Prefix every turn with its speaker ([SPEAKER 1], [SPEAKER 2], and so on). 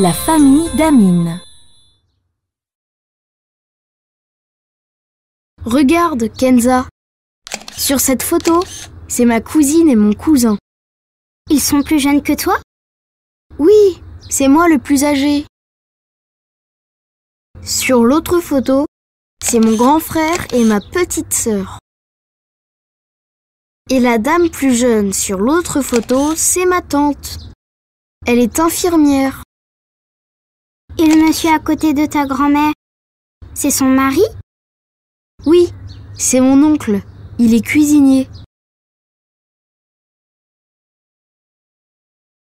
[SPEAKER 1] La famille d'Amine. Regarde, Kenza. Sur cette photo, c'est ma cousine et mon cousin. Ils sont plus jeunes que toi Oui, c'est moi le plus âgé. Sur l'autre photo, c'est mon grand frère et ma petite sœur. Et la dame plus jeune sur l'autre photo, c'est ma tante. Elle est infirmière suis à côté de ta grand-mère C'est son mari Oui, c'est mon oncle. Il est cuisinier.